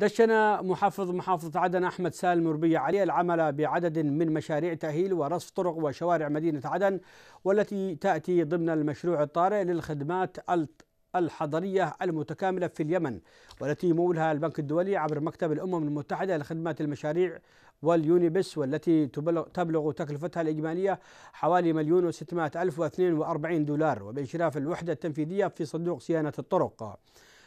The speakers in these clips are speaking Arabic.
دشن محافظ محافظة عدن أحمد سالم ربيع علي العمل بعدد من مشاريع تأهيل ورصف طرق وشوارع مدينة عدن والتي تأتي ضمن المشروع الطارئ للخدمات الحضرية المتكاملة في اليمن والتي يمولها البنك الدولي عبر مكتب الأمم المتحدة لخدمات المشاريع واليونيبس والتي تبلغ تكلفتها الإجمالية حوالي مليون وستمائة ألف واثنين وأربعين دولار وبإشراف الوحدة التنفيذية في صندوق صيانة الطرق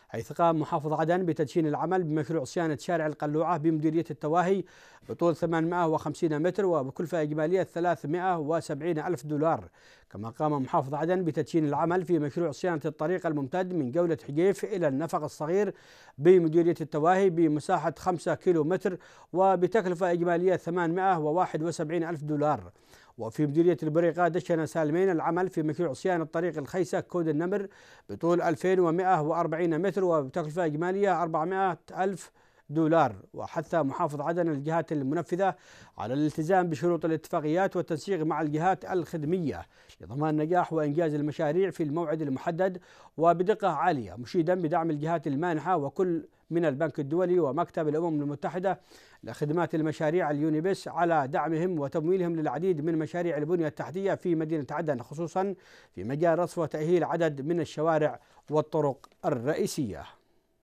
حيث قام محافظ عدن بتدشين العمل بمشروع صيانة شارع القلوعة بمديرية التواهي بطول 850 متر وبكلفة إجمالية 370 ألف دولار كما قام محافظ عدن بتدشين العمل في مشروع صيانة الطريق الممتد من جولة حجيف إلى النفق الصغير بمديرية التواهي بمساحة 5 كيلو متر وبتكلفة إجمالية 871 ألف دولار وفي مديرية البريقة دشن سالمين العمل في مشروع صيانة طريق الخيسة كود النمر بطول 2140 متر وبتكلفة إجمالية 400 ألف دولار دولار وحث محافظ عدن الجهات المنفذة على الالتزام بشروط الاتفاقيات والتنسيق مع الجهات الخدمية لضمان نجاح وإنجاز المشاريع في الموعد المحدد وبدقة عالية مشيدا بدعم الجهات المانحة وكل من البنك الدولي ومكتب الأمم المتحدة لخدمات المشاريع اليونيبس على دعمهم وتمويلهم للعديد من مشاريع البنية التحتية في مدينة عدن خصوصا في مجال رصف وتأهيل عدد من الشوارع والطرق الرئيسية